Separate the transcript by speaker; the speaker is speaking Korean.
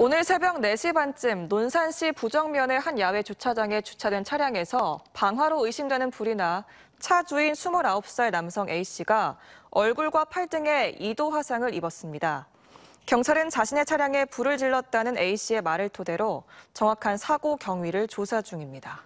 Speaker 1: 오늘 새벽 4시 반쯤 논산시 부정면의 한 야외 주차장에 주차된 차량에서 방화로 의심되는 불이 나차 주인 29살 남성 A씨가 얼굴과 팔 등에 2도 화상을 입었습니다. 경찰은 자신의 차량에 불을 질렀다는 A씨의 말을 토대로 정확한 사고 경위를 조사 중입니다.